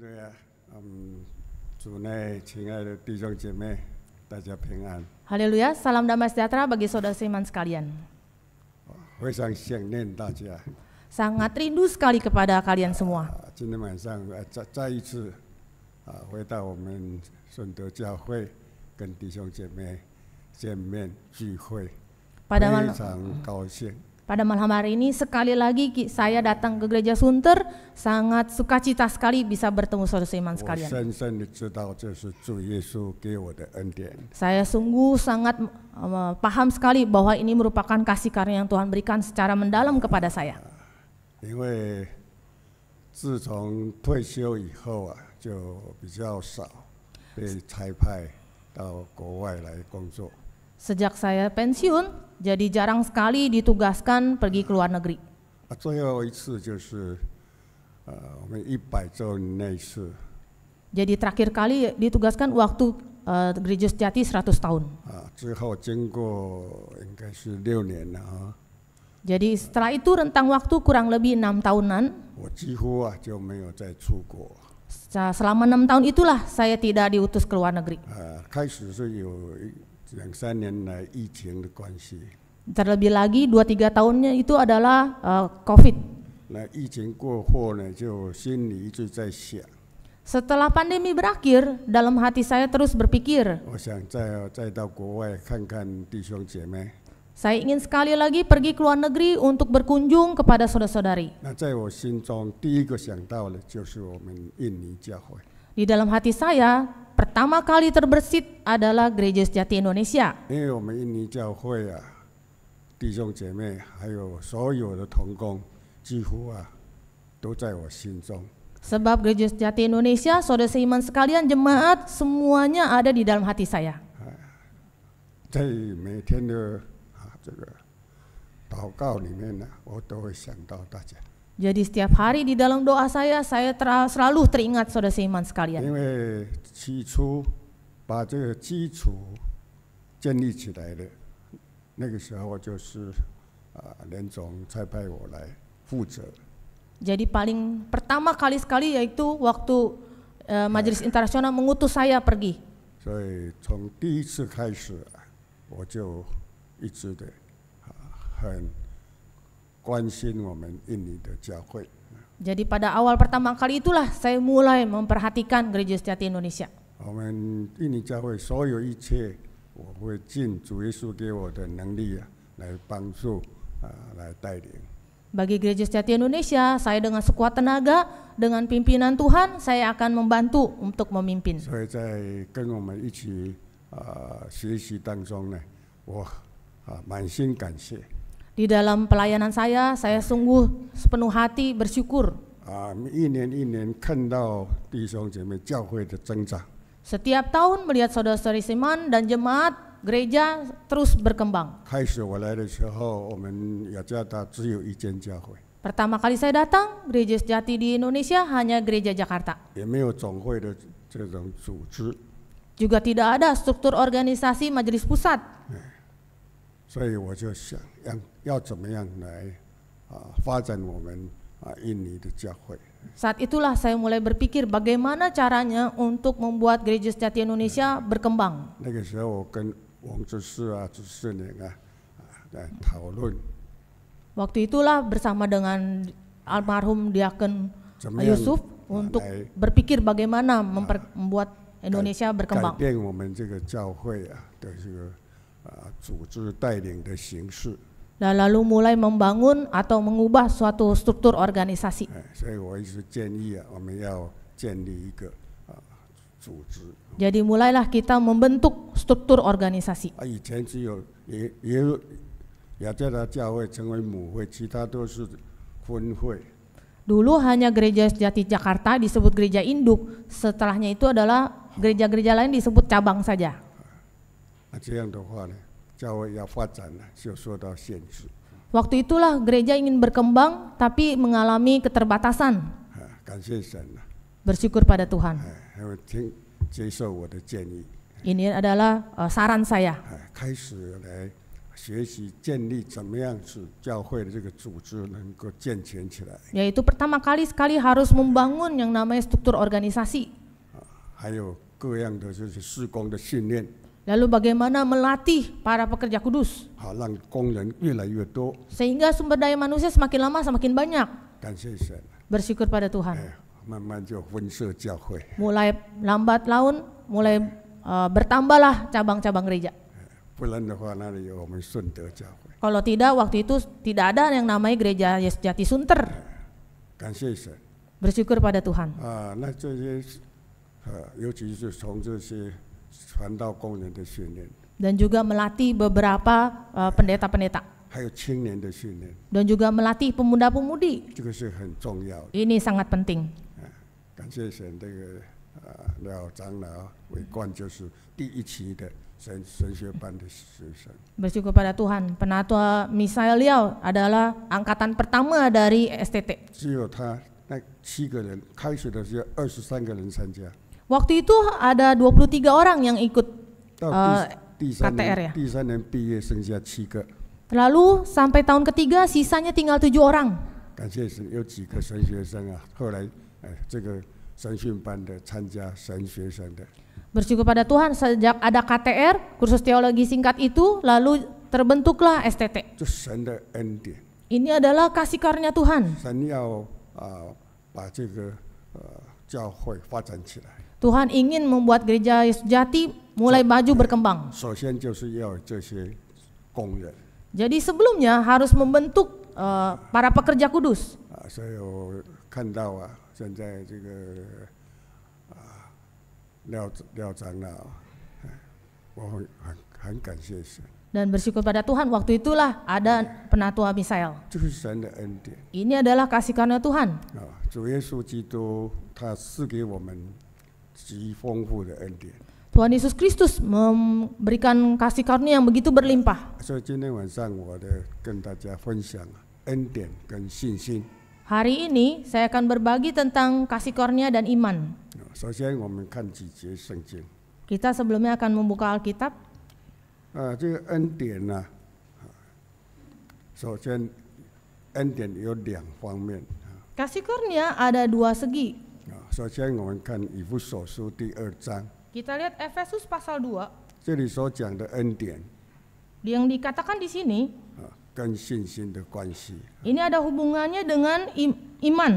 基督啊，嗯，主内亲爱的弟兄姐妹，大家平安。Haleluya, iya, salam damai sejahtera bagi saudara seiman sekalian. 非常想念大家。Sangat rindu sekali kepada kalian semua. 今天晚上再再一次啊，回到我们顺德教会跟弟兄姐妹见面聚会，pada malam 非常高兴。pada malam hari ini sekali lagi saya datang ke gereja Sunter sangat sukacita sekali bisa bertemu saudara seiman sekalian. Saya sungguh sangat uh, paham sekali bahwa ini merupakan kasih karunia yang Tuhan berikan secara mendalam kepada saya. Karena Sejak saya pensiun, jadi jarang sekali ditugaskan pergi ke luar negeri. Jadi terakhir kali ditugaskan waktu uh, eh, Gereja Sejati 100 tahun. Jadi setelah itu rentang waktu kurang lebih enam tahunan. Selama enam tahun itulah saya tidak diutus ke luar negeri. 两三年来疫情的关系。Terlebih lagi dua tiga tahunnya itu adalah eh, COVID. Setelah pandemi berakhir, dalam hati saya terus berpikir. Oh, eh. Saya ingin sekali lagi pergi ke luar negeri untuk berkunjung kepada saudara-saudari. Nah, di dalam hati saya, pertama kali terbersit adalah Gereja Sejati Indonesia. Sebab Gereja Sejati Indonesia, saudara seiman sekalian, jemaat semuanya ada di dalam hati saya. 在每天的啊这个祷告里面呢，我都会想到大家。jadi setiap hari di dalam doa saya, saya ter selalu teringat saudara seiman sekalian. Jadi paling pertama kali sekali yaitu waktu uh, Majelis Internasional mengutus saya pergi. 所以从第一次开始，我就一直的很。关心我们印尼的教会。Jadi pada awal pertama kali itulah saya mulai memperhatikan gereja sejati Indonesia. Bagi Gereja Sejati Indonesia, saya dengan sekuat tenaga, dengan pimpinan Tuhan, saya akan membantu untuk memimpin. saya 所以在跟我们一起啊学习当中呢，我啊满心感谢。di dalam pelayanan saya, saya sungguh sepenuh hati bersyukur. Setiap tahun melihat saudara-saudari Siman dan jemaat gereja terus berkembang. Pertama kali saya datang, gereja sejati di Indonesia hanya gereja Jakarta. Juga tidak ada struktur organisasi majelis pusat. Eh. Saat itulah saya mulai berpikir bagaimana caranya untuk membuat gereja sejati Indonesia berkembang. 那个时候我跟王执事啊、执事娘啊来讨论。Waktu itulah bersama dengan almarhum Diaken Yusuf untuk berpikir bagaimana ah, membuat Indonesia berkembang. 改变我们这个教会啊的这个。啊组织带领的形式。dan lalu mulai membangun atau mengubah suatu struktur organisasi. Jadi mulailah kita membentuk struktur organisasi. Dulu hanya gereja sejati Jakarta disebut gereja induk, setelahnya itu adalah gereja-gereja lain disebut cabang saja. Waktu itulah gereja ingin berkembang tapi mengalami keterbatasan. Bersyukur pada Tuhan. Ini adalah uh, saran saya. Yaitu pertama kali sekali harus membangun yang namanya struktur organisasi. Lalu bagaimana melatih para pekerja kudus? Sehingga sumber daya manusia semakin lama semakin banyak. Bersyukur pada Tuhan. Mulai lambat laun, mulai uh, bertambahlah cabang-cabang gereja. Kalau tidak, waktu itu tidak ada yang namanya gereja Jati Sunter. Bersyukur pada Tuhan. 传道工人的训练，dan juga melatih beberapa pendeta-pendeta. Dan juga melatih pemuda-pemudi. Ini sangat penting. Bersyukur pada Tuhan, penatua Misael Liao adalah angkatan pertama dari STT. 只有他那七个人，开学的时候二十三个人参加。Waktu itu ada 23 orang yang ikut uh, eh, KTR ya. Eh, lalu sampai tahun ketiga sisanya tinggal tujuh orang. Bersyukur pada Tuhan sejak ada KTR, kursus teologi singkat itu, lalu terbentuklah STT. Ini adalah kasih karunia Tuhan. Tuhan ingin membuat gereja jati mulai maju berkembang. Jadi sebelumnya harus membentuk eh, para pekerja kudus. Dan bersyukur pada Tuhan waktu itulah ada penatua Misael. Ini adalah kasih karunia Tuhan. 主耶稣基督，他赐给我们 Tuhan Yesus Kristus memberikan kasih karunia yang begitu berlimpah. Hari ini saya akan berbagi tentang kasih karunia dan iman. Kita sebelumnya akan membuka Alkitab. Uh, karunia ada dua segi. Nah, Kita lihat Efesus pasal 2. yang dikatakan di sini. Ini ada hubungannya dengan im iman.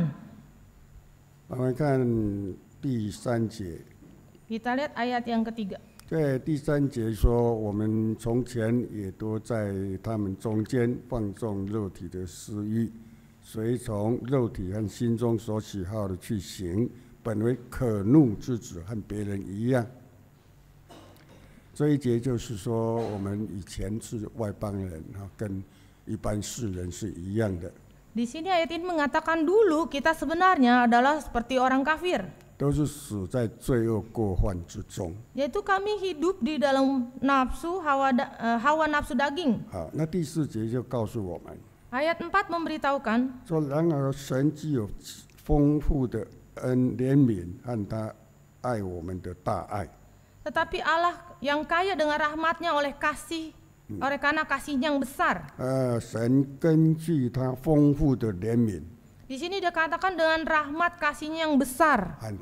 我们看第三节。Kita lihat ayat yang ketiga. 在第三节说，我们从前也都在他们中间放纵肉体的私欲。谁从肉体和心中所喜好的去行，本为可怒之子，和别人一样。这一节就是说，我们以前是外邦人，哈，跟一般世人是一样的。Di sini ayat ini mengatakan dulu kita sebenarnya adalah seperti orang kafir. 都是死在罪恶过患之中。Ya itu kami hidup di dalam nafsu hawa nafsu daging. 好，那第四节就告诉我们。Ayat 4 memberitahukan. Tetapi Allah yang kaya dengan rahmatnya oleh kasih hmm. oleh karena kasihnya yang besar. Uh, Di sini dikatakan dengan rahmat kasihnya yang besar. Hmm.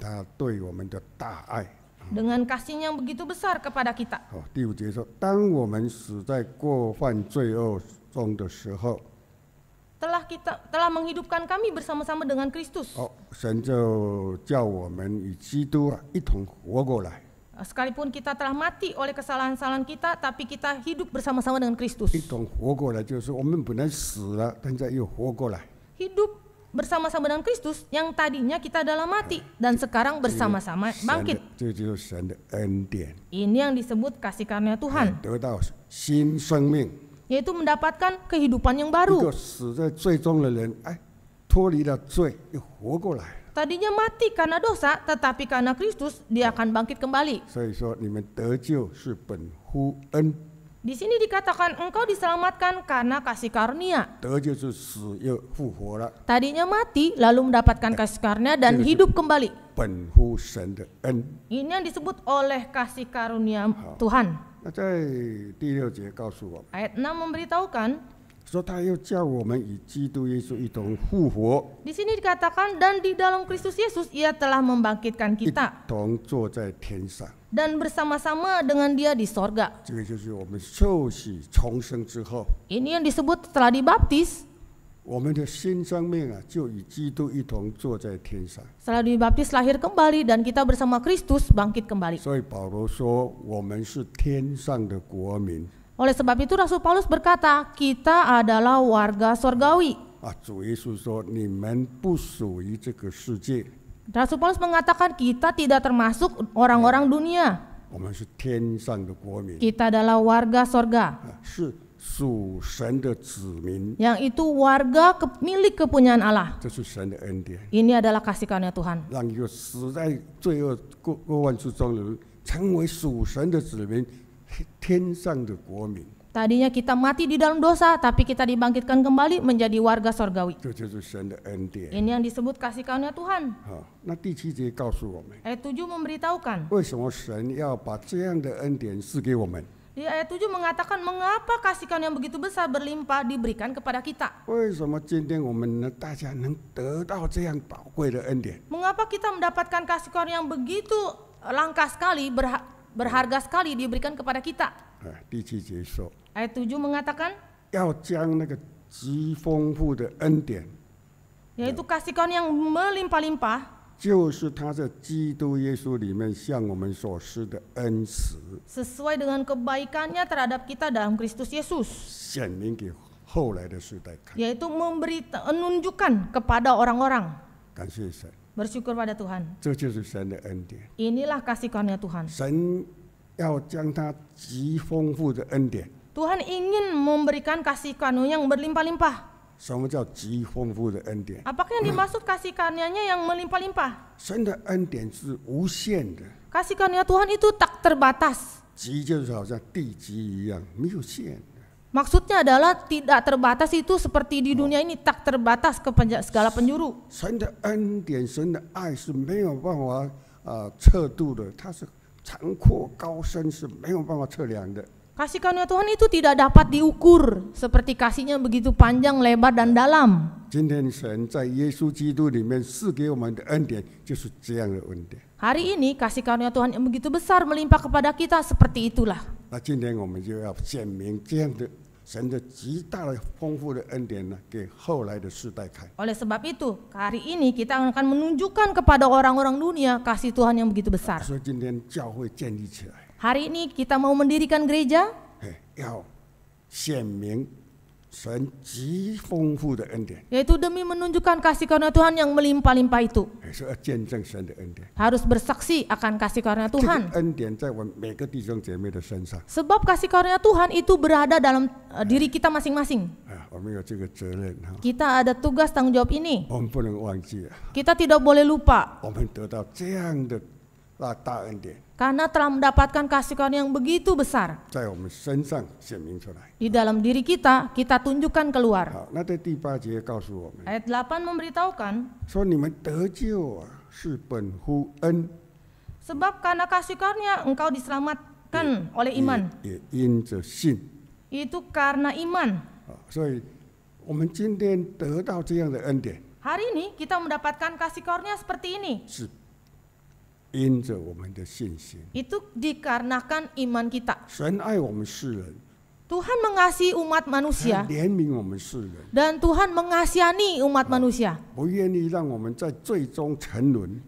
Dengan kasihnya yang begitu besar kepada kita. Oh, 第五节说, telah kita telah menghidupkan kami bersama-sama dengan Kristus. Oh, eh, Sekalipun kita telah mati oleh kesalahan-kesalahan kita, tapi kita hidup bersama-sama dengan Kristus. Hidup bersama-sama dengan Kristus yang tadinya kita adalah mati dan sekarang bersama-sama bangkit. Ini yang disebut kasih karunia Tuhan. Eh, yaitu mendapatkan kehidupan yang baru. Tadinya mati karena dosa, tetapi karena Kristus dia oh. akan bangkit kembali. Di sini dikatakan engkau diselamatkan karena kasih karunia. Tadinya mati lalu mendapatkan eh, kasih karunia dan hidup kembali. Ini yang disebut oleh kasih karunia oh. Tuhan. 那在第六节告诉我们，ayat 6 memberitahukan 说他又叫我们与基督耶稣一同复活。Di sini dikatakan dan di dalam Kristus Yesus ia telah membangkitkan kita. 一同坐在天上。Dan bersama-sama dengan dia di sorga. 这个就是我们受洗重生之后。Ini yang disebut telah dibaptis. 我们的新生命啊，就与基督一同坐在天上。Setelah dibaptis lahir kembali dan kita bersama Kristus bangkit kembali. Oleh sebab itu Rasul Paulus berkata, kita adalah warga sorgawi. 啊，主耶稣说，你们不属于这个世界。Rasul Paulus mengatakan kita tidak termasuk orang-orang dunia. Kita adalah warga sorga. 属神的子民，yang itu warga ke, milik kepunyaan Allah. 这是神的恩典，Ini adalah kasih karunia Tuhan, 让一个死在罪恶过过万之中的人，成为属神的子民，天上的国民。Tadinya kita mati di dalam dosa, tapi kita dibangkitkan kembali menjadi warga sorgawi. Ini yang disebut kasih karunia Tuhan. Ayat 7 memberitahukan di ayat 7 mengatakan mengapa kasihkan yang begitu besar berlimpah diberikan kepada kita? Oh, mengapa kita mendapatkan kasihkan yang begitu eh, langka sekali berha berharga sekali diberikan kepada kita? Eh, ayat 7 mengatakan ya, oh, yaitu kasihkan yang melimpah-limpah 就是他在基督耶稣里面向我们所施的恩慈，sesuai dengan kebaikannya terhadap kita dalam Kristus Yesus, memberi menunjukkan kepada orang-orang. pada Tuhan. kasih karunia Tuhan. ingin memberikan kasih karunia yang berlimpah-limpah 什么叫极丰富的恩典？Apakah yang dimaksud kasih karunia-Nya yang melimpah-limpah? 神的恩典是无限的，Kasih karunia Tuhan itu tak terbatas. 极就是好像地极一样，没有限的。Maksudnya adalah tidak terbatas itu seperti di dunia ini tak terbatas ke segala penjuru. 神的恩典，神的爱是没有办法啊、呃、测度的，它是长阔高深是没有办法测量的。Kasih karunia Tuhan itu tidak dapat diukur seperti kasihnya begitu panjang, lebar dan dalam. Hari ini kasih karunia Tuhan yang begitu besar melimpah kepada kita seperti itulah. Oleh sebab itu, hari ini kita akan menunjukkan kepada orang-orang dunia kasih Tuhan yang begitu besar. Hari ini kita mau mendirikan gereja. Yaitu demi menunjukkan kasih karunia Tuhan yang melimpah-limpah itu. Harus bersaksi akan kasih karunia Tuhan. Sebab kasih karunia Tuhan itu berada dalam eh, diri kita masing-masing. Kita ada tugas tanggung jawab ini. Kita tidak boleh lupa. Kan karena telah mendapatkan kasih karunia yang begitu besar. Di dalam diri kita, kita tunjukkan keluar. Ayat 8 memberitahukan. Sebab karena kasih karunia engkau diselamatkan oleh iman. Itu karena iman. Hari ini kita mendapatkan kasih karunia seperti ini. Itu dikarenakan iman kita. Tuhan mengasihi umat manusia dan Tuhan mengasihani umat ah, manusia.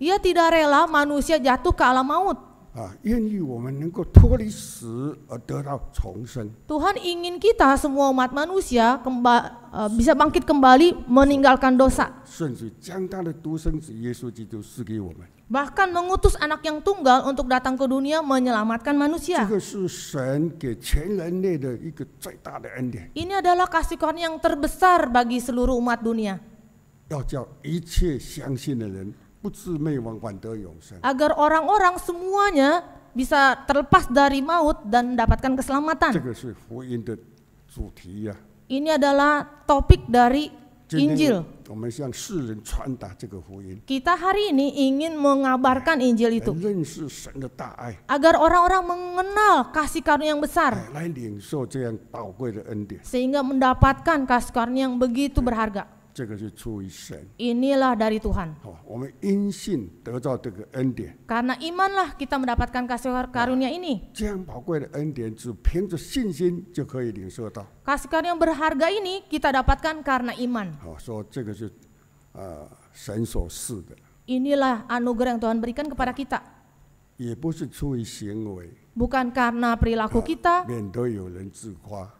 Ia tidak rela manusia jatuh ke alam maut. Tuhan ingin kita semua umat manusia kemba, eh, bisa bangkit kembali meninggalkan dosa bahkan mengutus anak yang tunggal untuk datang ke dunia menyelamatkan manusia. Ini adalah kasih karunia yang terbesar bagi seluruh umat dunia. Ya, Agar orang-orang semuanya bisa terlepas dari maut dan mendapatkan keselamatan. Ya. Ini adalah topik dari Injil. Kita hari ini ingin mengabarkan Injil itu. Agar orang-orang mengenal kasih karunia yang besar. Sehingga mendapatkan kasih karunia yang begitu berharga. 这个是出于神。Inilah dari Tuhan。好，我们因信得到这个恩典。Karena 好，我们因信得到这个恩典。Karena imanlah kita mendapatkan kasih karunia ini。这样宝贵的恩典，只凭着信心就可以领受到。Kasih karunia berharga ini kita dapatkan karena iman。好，说这个是，呃，神所赐的。Inilah anugerah yang Tuhan berikan kepada kita。也不是出于行为。Bukan karena perilaku kita.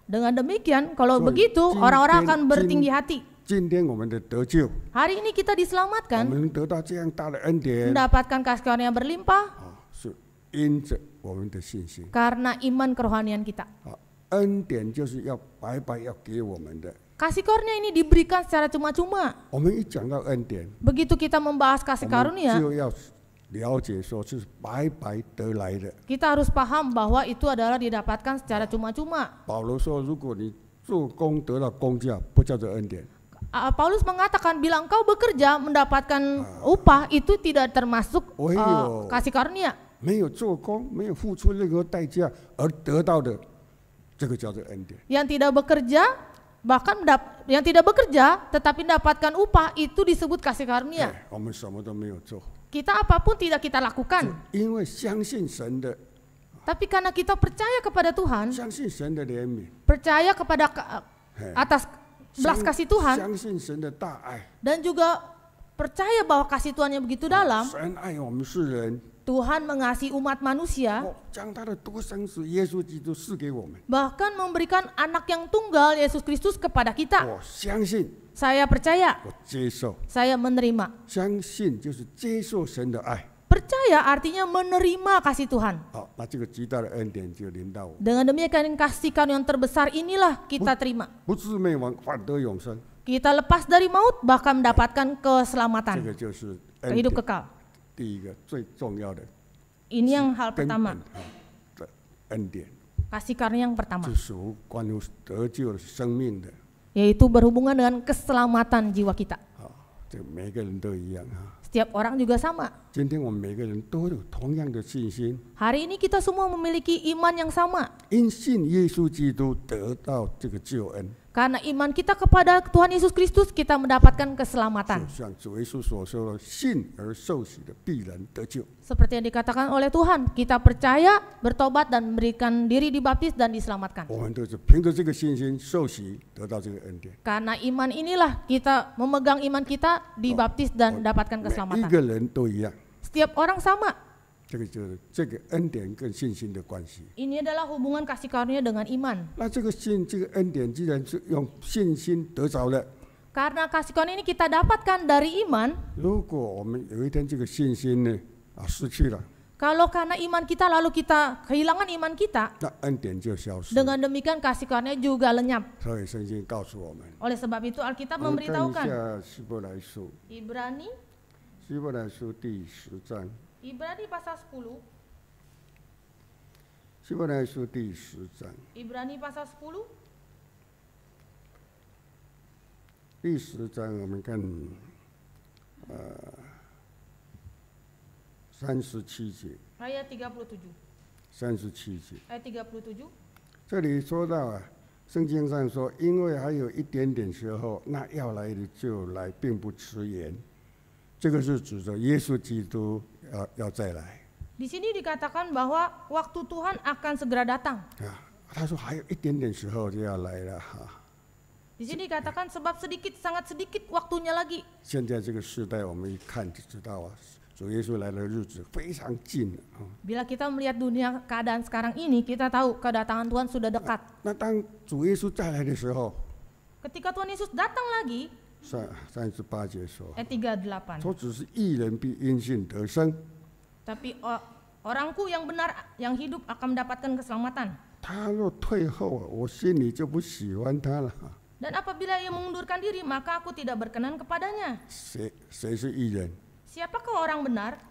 Dengan demikian, kalau begitu orang-orang akan bertinggi hati. 今天我们的得救。Hari ini kita diselamatkan. 我们得到这样大的恩典。Mendapatkan kasih karunia yang berlimpah. 啊，是因着我们的信心。Karena ah, iman kerohanian kita. 啊，恩典就是要白白要给我们的。Kasih ah, ya, ya, karunia ini diberikan secara cuma-cuma. Begitu kita membahas kasih karunia, ya, kita harus paham bahwa itu adalah didapatkan secara cuma-cuma uh, Paulus mengatakan bila engkau bekerja mendapatkan ah. upah itu tidak termasuk uh, kasih karunia. Yang tidak bekerja bahkan yang tidak bekerja tetapi mendapatkan upah itu disebut kasih karunia. Hey, eh, kita apapun tidak kita lakukan. tapi karena kita percaya kepada Tuhan, percaya kepada atas belas kasih Tuhan dan juga percaya bahwa kasih Tuhan yang begitu dalam Tuhan mengasihi umat manusia oh, bahkan memberikan anak yang tunggal Yesus Kristus kepada kita oh, saya percaya oh, saya menerima Percaya artinya menerima kasih Tuhan. Dengan demikian kasih karunia yang terbesar inilah kita terima. Kita lepas dari maut bahkan mendapatkan keselamatan. Hidup kekal. Ini yang hal pertama. Kasih karunia yang pertama. Yaitu berhubungan dengan keselamatan jiwa kita. Setiap orang juga sama. Hari ini kita semua memiliki iman yang sama. 因信耶稣基督得到这个救恩。karena iman kita kepada Tuhan Yesus Kristus, kita mendapatkan keselamatan. Seperti yang dikatakan oleh Tuhan, kita percaya, bertobat, dan memberikan diri dibaptis dan diselamatkan. Karena iman inilah kita memegang iman kita, dibaptis dan mendapatkan keselamatan. Setiap orang sama. 这个就是这个恩典跟信心的关系。Ini adalah hubungan kasih karunia dengan iman. Karena kasih karunia ini kita dapatkan dari iman. Kalau karena iman kita lalu kita kehilangan iman kita, dengan demikian kasih karunia juga lenyap. Oleh sebab itu Alkitab memberitahukan. Ibrani 伊伯拉尼，第十章。伊伯拉尼，第十章。第十章，我们看，呃，三十七节。哎呀，三十七。三十七节。哎，三十七。这里说到啊，圣经上说，因为还有一点点时候，那要来的就来，并不迟延。这个是指着耶稣基督要要再来。Di sini dikatakan bahwa waktu Tuhan akan segera datang. Ya, 他说还有一点点时候就要来了哈。Di sini dikatakan sebab sedikit sangat sedikit waktunya lagi. 现在这个时代，我们一看就知道啊，主耶稣来的日子非常近啊。Bila kita melihat dunia keadaan sekarang ini, kita tahu kedatangan Tuhan sudah dekat. 那当主耶稣再来的时候，ketika Tuhan Yesus datang lagi, 三三十八节说，ayat orangku yang benar yang hidup akan mendapatkan keselamatan. apabila ia mengundurkan diri, maka aku tidak berkenan kepadanya. kau orang benar?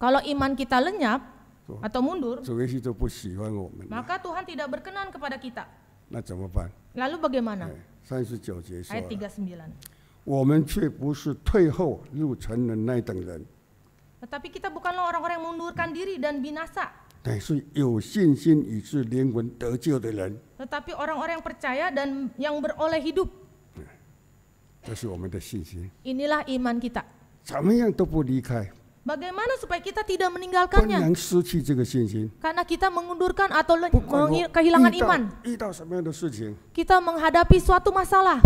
Kalau iman kita lenyap atau mundur, maka Tuhan tidak berkenan kepada kita. Lalu bagaimana? Eh, Ayat 39. Tetapi kita bukanlah orang-orang yang mundurkan diri dan binasa. Tetapi orang-orang yang percaya dan yang beroleh hidup. Eh, Inilah iman kita. Bagaimana supaya kita tidak meninggalkannya? Karena kita mengundurkan atau kehilangan iman. Kita menghadapi suatu masalah.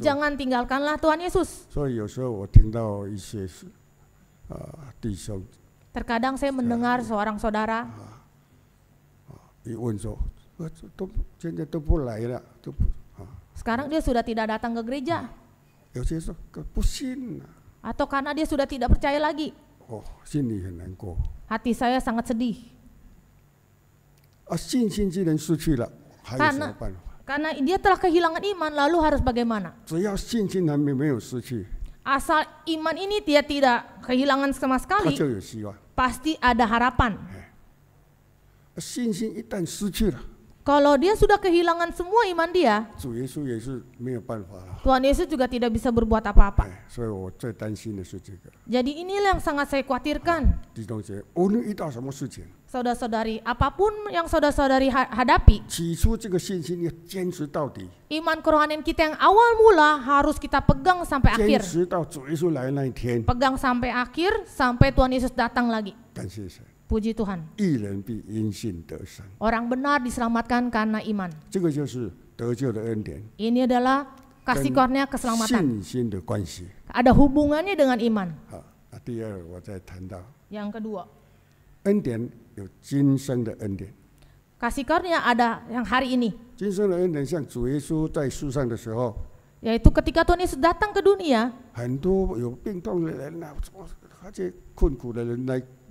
Jangan tinggalkanlah Tuhan Yesus. Ya, ah, Terkadang saya mendengar seorang saudara sekarang dia sudah tidak datang ke gereja. 有些说不信啊。Ah, ya, atau karena dia sudah tidak percaya lagi? Oh, sini Hati saya sangat sedih. Ah, karena, karena dia telah kehilangan iman, lalu harus bagaimana? Asal iman ini dia tidak kehilangan sama sekali, ya, pasti ada harapan. Eh. Ah, kalau dia sudah kehilangan semua iman dia, Tuhan Yesus juga tidak bisa berbuat apa-apa. Eh, Jadi inilah yang sangat saya khawatirkan. Ah, saudara-saudari, apapun yang saudara-saudari hadapi, iman kerohanian kita yang awal mula harus kita pegang sampai akhir. Pegang sampai akhir, sampai Tuhan Yesus datang lagi. Puji Tuhan. Orang benar diselamatkan karena iman. Ini adalah kasih karunia keselamatan. Ada hubungannya dengan iman. Yang kedua. Kasih karunia ada yang hari ini. Yaitu ketika Tuhan Yesus datang ke dunia.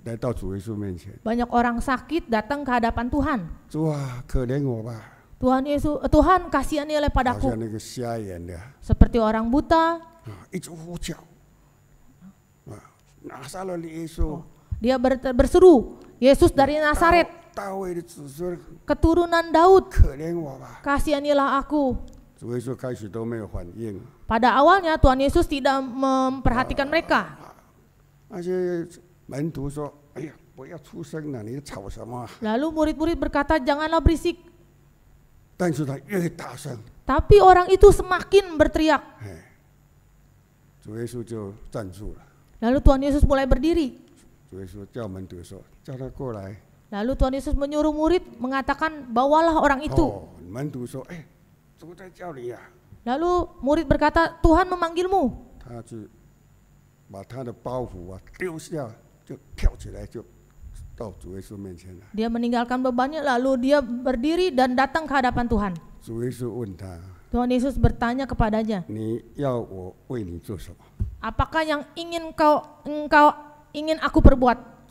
来到主耶稣面前。Banyak orang sakit datang ke hadapan Tuhan. Yesus, Tuhan kasihanilah padaku. Seperti orang buta. dia ber, berseru, Yesus dari Nasaret, Keturunan Daud. Kasihanilah aku. Pada awalnya Tuhan Yesus tidak memperhatikan mereka. Lalu murid-murid berkata, "Janganlah berisik." Tapi orang itu semakin berteriak. Lalu Tuhan Yesus mulai berdiri. Lalu Tuhan Yesus menyuruh murid mengatakan, "Bawalah orang ”itu." Oh, Lalu murid berkata, "Tuhan memanggilmu." Dia meninggalkan bebannya lalu dia berdiri dan datang ke hadapan Tuhan. Tuhan Yesus bertanya kepadanya, "Apakah yang ingin kau engkau ingin aku perbuat?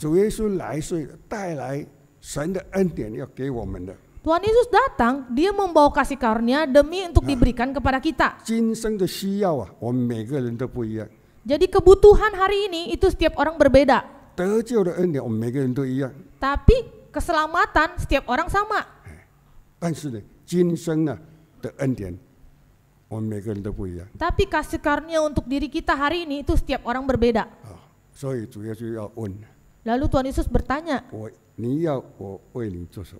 Tuhan Yesus datang, dia membawa kasih karunia demi untuk diberikan kepada kita. Jadi kebutuhan hari ini itu setiap orang berbeda. Tapi keselamatan setiap orang sama. Tapi kasih karunia untuk diri kita hari ini itu setiap orang berbeda. Lalu Tuhan Yesus bertanya,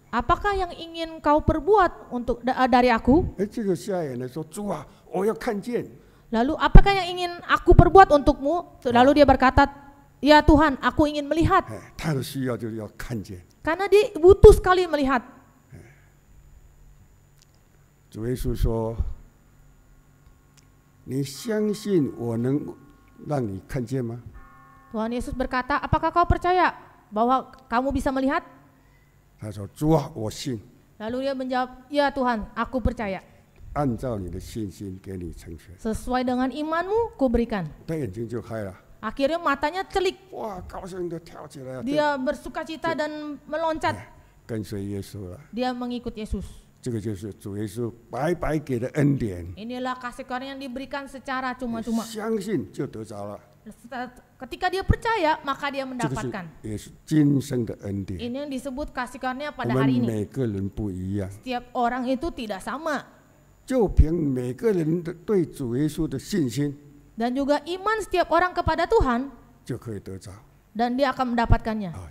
Apakah yang ingin kau perbuat untuk dari aku? Lalu apakah yang ingin aku perbuat untukmu? Lalu dia berkata, Ya Tuhan, aku ingin melihat. Karena dia butuh sekali melihat. Tuhan Yesus berkata, apakah kau percaya bahwa kamu bisa melihat? Lalu dia menjawab, ya Tuhan, aku percaya. Sesuai dengan imanmu, kuberikan. berikan. Akhirnya matanya celik. Dia bersuka cita dan meloncat. Ya, dia mengikut Yesus. Inilah kasih karunia yang diberikan secara cuma-cuma. Ketika dia percaya, maka dia mendapatkan. Ini yang disebut kasih karunia pada hari ini. Iya. Setiap orang itu tidak sama. 就凭每个人的对主耶稣的信心。dan juga iman setiap orang kepada Tuhan dan dia akan mendapatkannya. Ah,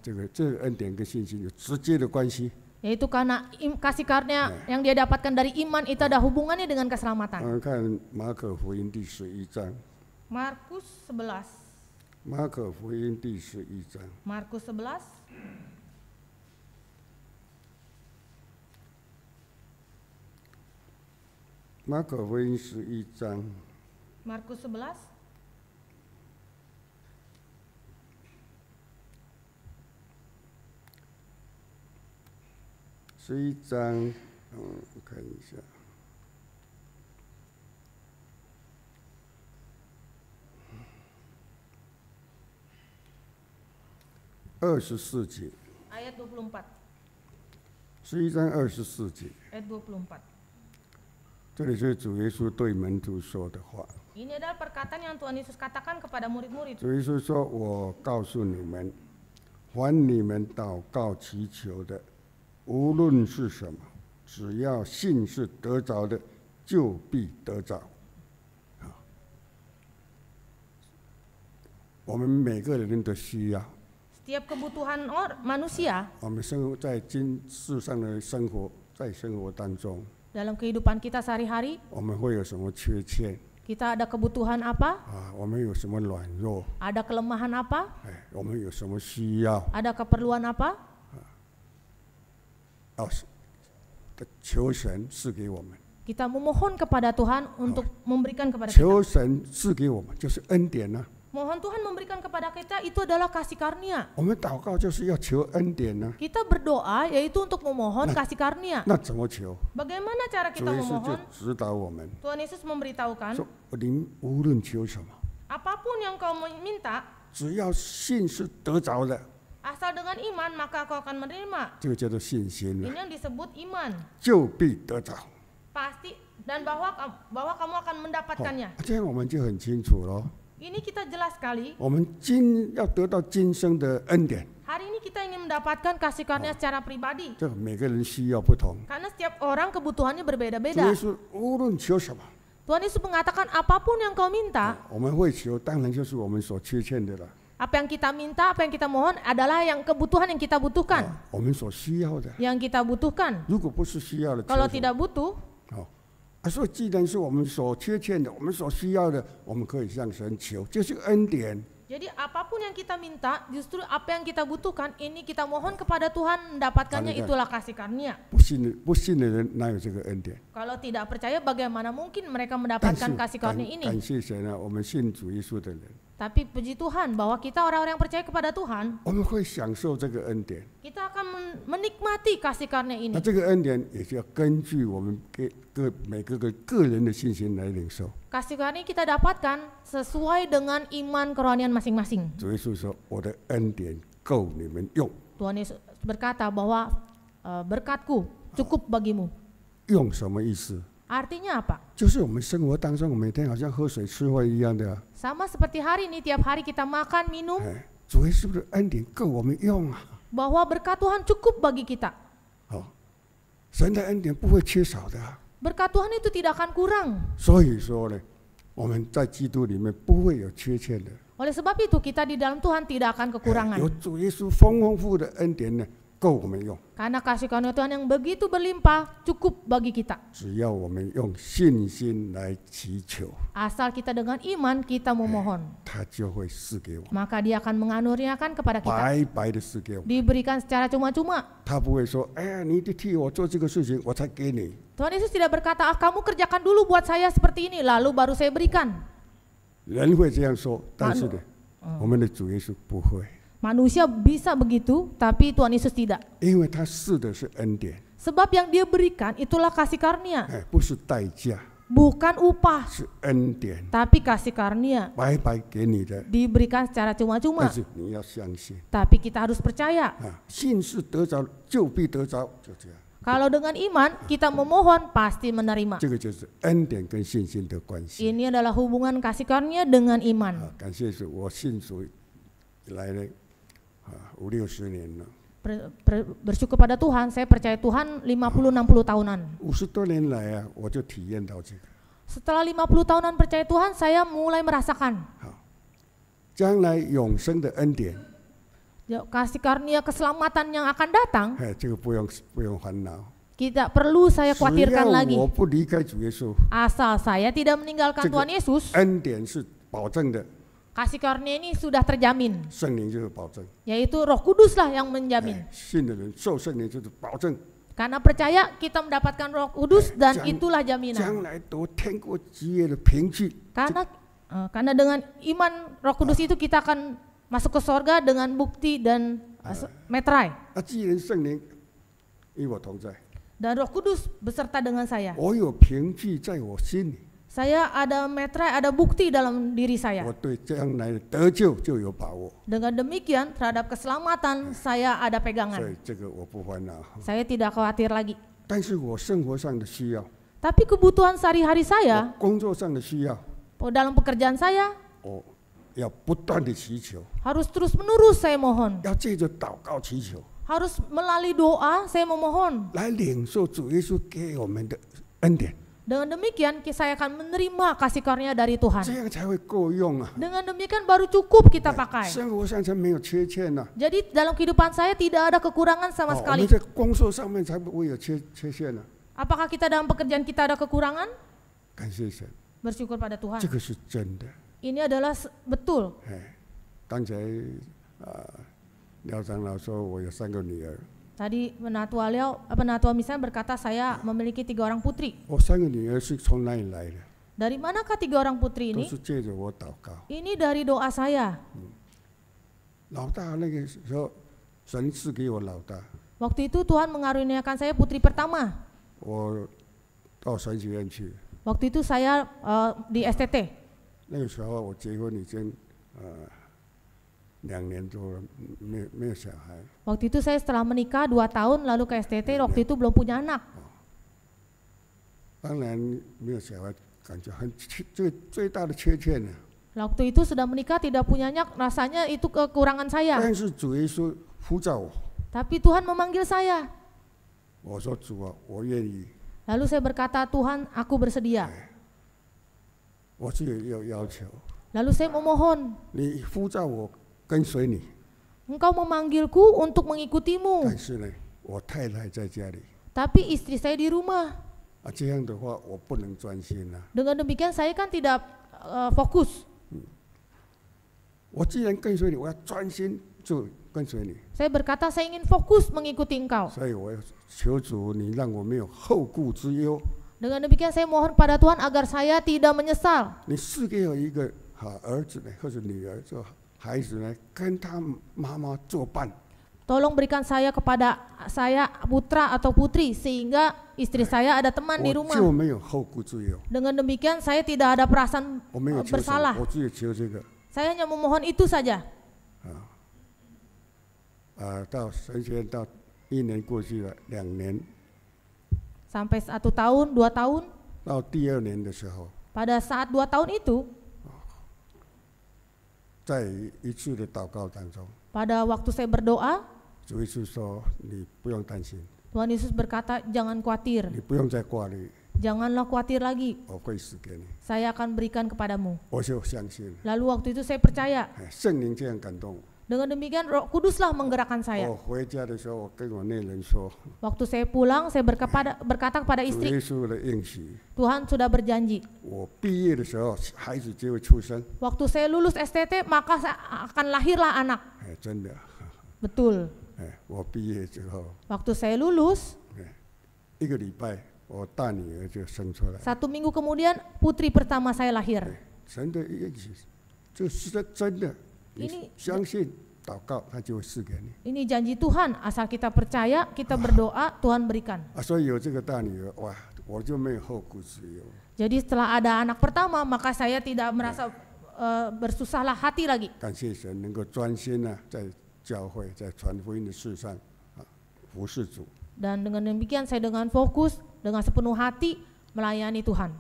karena im, kasih karunia nah. yang dia dapatkan dari iman itu ada hubungannya dengan keselamatan. Markus 11. Markus 11. Markus 11. 11十一章，嗯，看一下二十四节。经十一章二十四节。这里是主耶稣对门徒说的话。这是说，我告诉你们，凡你们祷告祈求的，无论是什么，只要信是得着的，就必得着。我们每个人的需要。我们生活在今世上的生活，在生活当中。我们会有什么缺陷？Kita ada kebutuhan apa? Ada kelemahan apa? Ada keperluan apa? Kita memohon kepada Tuhan untuk memberikan kepada kita. Mohon Tuhan memberikan kepada kita itu adalah kasih karunia. Ah. Kita berdoa yaitu untuk memohon nah, kasih karunia. Nah, Bagaimana cara kita memohon? Tuhan Yesus memberitahukan. Apapun yang kau minta, asal dengan iman maka kau akan menerima. Ini yang disebut iman. Pasti dan bahwa bahwa kamu akan mendapatkannya. Oh, ini kita jelas sekali. Ya, Hari ini kita ingin mendapatkan kasih karunia oh. secara pribadi. Karena setiap orang kebutuhannya berbeda-beda. Tuhan Yesus mengatakan apapun yang kau minta. Oh, apa yang kita minta, apa yang kita mohon adalah yang kebutuhan yang kita butuhkan. Oh, yang kita butuhkan. Kalau tidak butuh, 他说：“既然是我们所缺欠的，我们所需要的，我们可以向神求，这是恩典。” Jadi apapun yang kita minta, justru apa yang kita butuhkan ini kita mohon kepada Tuhan mendapatkannya itulah kasih karunia. Kalau tidak percaya bagaimana mungkin mereka mendapatkan kasih karunia ini? Tapi puji Tuhan bahwa kita orang-orang yang percaya kepada Tuhan, kita akan menikmati kasih karunia ini. Kasih karunia kita dapatkan sesuai dengan iman kerohanian masing-masing. Tuhan Yesus berkata bahwa eh, berkatku cukup bagimu. 用什么意思？Artinya apa? Sama seperti hari ini tiap hari kita makan minum. Eh，Bahwa berkat Tuhan cukup bagi kita. Berkat Tuhan itu tidak akan kurang. Oleh sebab itu kita di dalam Tuhan tidak akan kekurangan. 够我们用。karena kasih karunia Tuhan yang begitu berlimpah cukup bagi kita. 只要我们用信心来祈求，Asal kita dengan iman kita memohon, eh, maka Dia akan menganugerahkan kepada kita. Diberikan secara cuma-cuma. Eh, Tuhan Yesus tidak berkata, "Ah, kamu kerjakan dulu buat saya seperti ini, lalu baru saya berikan." 人会这样说，但是呢，我们的主耶稣不会。Manusia bisa begitu, tapi Tuhan Yesus tidak. Sebab yang dia berikan itulah kasih karunia. bukan upah, tapi kasih karunia. Diberikan secara cuma-cuma. Tapi kita harus percaya. Kalau dengan iman kita memohon pasti menerima. Ini adalah hubungan kasih karunia dengan iman. 来了。bersyukur pada Tuhan, saya percaya Tuhan 50-60 tahunan. 50 50 ya, tahunan percaya Tuhan, saya mulai merasakan. Ya, kasih karunia keselamatan yang akan datang. Hey, perlu saya khawatirkan lagi. Asal saya tidak meninggalkan Tuhan Yesus. 恩典是保证的。Kasih karunia ini sudah terjamin. Yaitu Roh Kuduslah yang menjamin. Eh, karena percaya kita mendapatkan Roh Kudus dan itulah jaminan. Karena eh, karena dengan iman Roh Kudus itu kita akan masuk ke sorga dengan bukti dan eh, meterai. Dan Roh Kudus beserta dengan saya. Saya ada metra, ada bukti dalam diri saya. Dengan demikian terhadap keselamatan saya ada pegangan. Saya tidak khawatir lagi. Tapi kebutuhan sehari-hari saya, oh, dalam pekerjaan saya, harus terus menerus saya mohon. Harus melalui doa saya memohon. Dengan demikian saya akan menerima kasih karunia dari Tuhan. Dengan demikian baru cukup kita ya, pakai. Nah. Jadi dalam kehidupan saya tidak ada kekurangan sama oh, sekali. Oh iya, nah. Apakah kita dalam pekerjaan kita ada kekurangan? Kan Bersyukur pada Tuhan. Ini adalah betul. Kan ah, tadi, oh iya, 刚才啊，廖长老说我有三个女儿。Tadi penatua Leo, penatua eh, misalnya berkata saya memiliki tiga orang putri. Eh, dari manakah tiga orang putri ini? Ini dari doa saya. Hmm. Waktu itu Tuhan mengaruniakan saya putri pertama. Oh, Waktu itu saya uh, di STT. Waktu itu saya setelah menikah dua tahun lalu ke STT ya. waktu ya. itu belum punya anak. Waktu itu sudah menikah tidak punya anak, rasanya itu kekurangan saya. Kan Tapi Tuhan memanggil saya. Oh, ah, oh, lalu saya berkata, Tuhan aku bersedia. Eh. Oh, lalu saya memohon. 你呼召我 Engkau memanggilku untuk mengikutimu. Tapi istri saya di rumah. Dengan demikian saya kan tidak eh, fokus. Saya berkata saya ingin fokus mengikuti engkau. Dengan demikian saya mohon pada Tuhan agar saya tidak menyesal. 你是给我一个好儿子呢，或者女儿就好。Tolong berikan saya kepada saya putra atau putri sehingga istri saya ada teman di rumah. Dengan demikian saya tidak ada perasaan bersalah. Saya hanya memohon itu saja. Sampai satu tahun, dua tahun. Pada saat dua tahun itu, 在一次的祷告当中。Pada waktu saya berdoa, Tuhan Yesus berkata, jangan khawatir. Janganlah khawatir lagi. Saya akan berikan kepadamu. Lalu waktu itu saya percaya. Dengan demikian Roh Kuduslah menggerakkan saya. Oh, Waktu saya pulang, saya berkepada, berkata kepada istri, Tuhan sudah berjanji. Waktu saya lulus STT, maka akan lahirlah anak. Eh, Betul. Eh, Waktu saya lulus, eh，satu minggu kemudian putri pertama saya lahir. 真的，这是真的。ini Ini janji Tuhan, asal kita percaya, kita berdoa, Tuhan berikan. Ah, Jadi setelah ada anak pertama, maka saya tidak merasa eh, bersusahlah hati lagi. Kan ah, Dan dengan demikian saya dengan fokus, dengan sepenuh hati melayani Tuhan.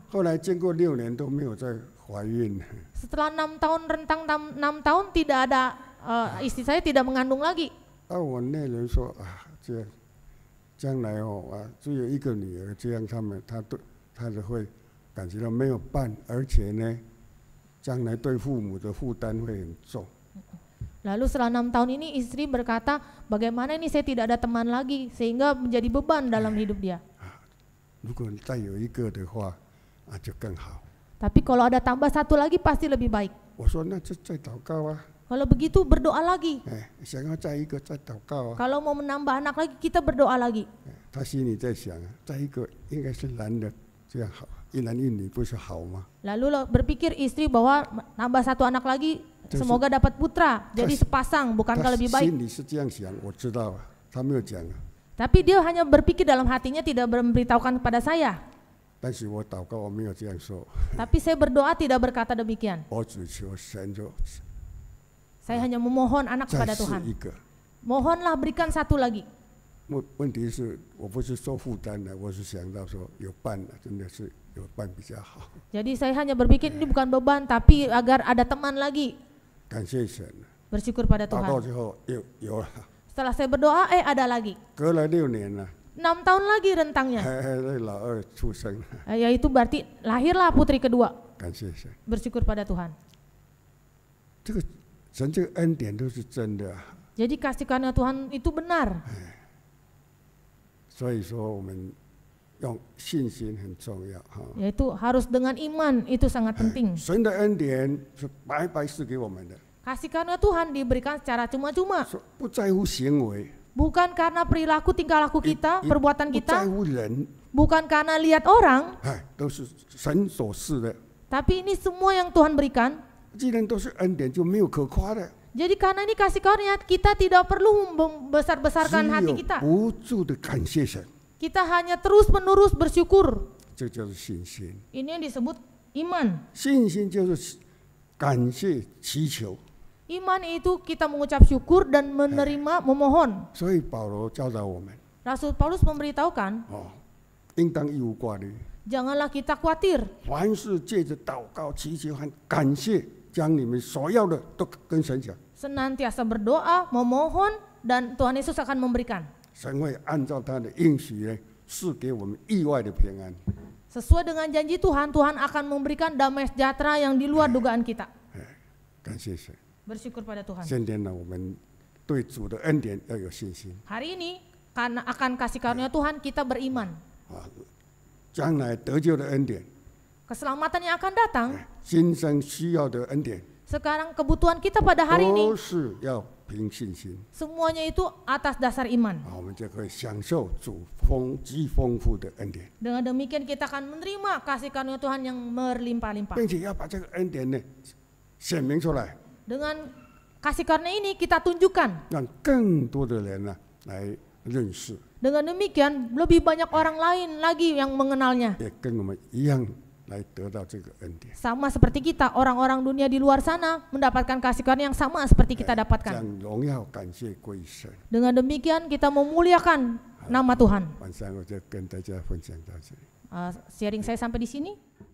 Setelah enam tahun rentang enam tahun tidak ada eh, istri saya tidak mengandung lagi. Oh, Lalu setelah enam tahun ini istri berkata, bagaimana ini saya tidak ada teman lagi sehingga menjadi beban dalam hidup dia. 如果再有一个的话，啊就更好。tapi kalau ada tambah satu lagi pasti lebih baik. Kalau begitu berdoa lagi. Eh, kalau mau menambah anak lagi kita berdoa lagi. Eh, Lalu berpikir istri bahwa nambah satu anak lagi semoga dapat putra. Jadi sepasang bukankah lebih baik? Oh, Tapi dia hanya berpikir dalam hatinya tidak memberitahukan kepada saya. 但是我祷告我没有这样说。Tapi saya berdoa tidak berkata demikian. hanya memohon anak kepada berikan satu lagi. saya hanya berpikir ini bukan beban tapi agar ada teman lagi. pada saya berdoa eh ada lagi. 6 tahun lagi rentangnya. Eh, eh, ya itu berarti lahirlah putri kedua. Kan Bersyukur pada Tuhan. Jadi kasih karunia Tuhan itu benar. Ya, Yaitu harus dengan iman itu sangat penting. Kasih karunia Tuhan diberikan secara cuma-cuma. Bukan karena perilaku tingkah laku kita, it, it, perbuatan kita. Bukan karena lihat orang. Tapi ini semua yang Tuhan berikan. Jadi karena ini kasih karunia kita tidak perlu membesar-besarkan hati kita. Kita hanya terus menerus bersyukur. Ini yang disebut iman. 信心就是感谢祈求。Iman itu kita mengucap syukur dan menerima memohon. Rasul Paulus memberitahukan, janganlah kita khawatir. Senantiasa berdoa, memohon, dan Tuhan Yesus akan memberikan. Sesuai dengan janji Tuhan, Tuhan akan memberikan damai sejahtera yang di luar dugaan kita. 感谢神。bersyukur pada Tuhan. Hari ini karena akan kasih karunia ya. Tuhan kita beriman. Ah, Keselamatan yang akan datang. Eh, Sekarang kebutuhan kita pada hari ini. Ya, Semuanya itu atas dasar iman. Ah, Dengan demikian kita akan menerima kasih karunia Tuhan yang melimpah-limpah dengan kasih karunia ini kita tunjukkan. Dengan demikian lebih banyak orang lain lagi yang mengenalnya. Ya, sama seperti kita, orang-orang dunia di luar sana mendapatkan kasih karunia yang sama seperti kita eh, dapatkan. Ya, kan dengan demikian kita memuliakan nama Tuhan. Uh, sharing saya sampai di sini.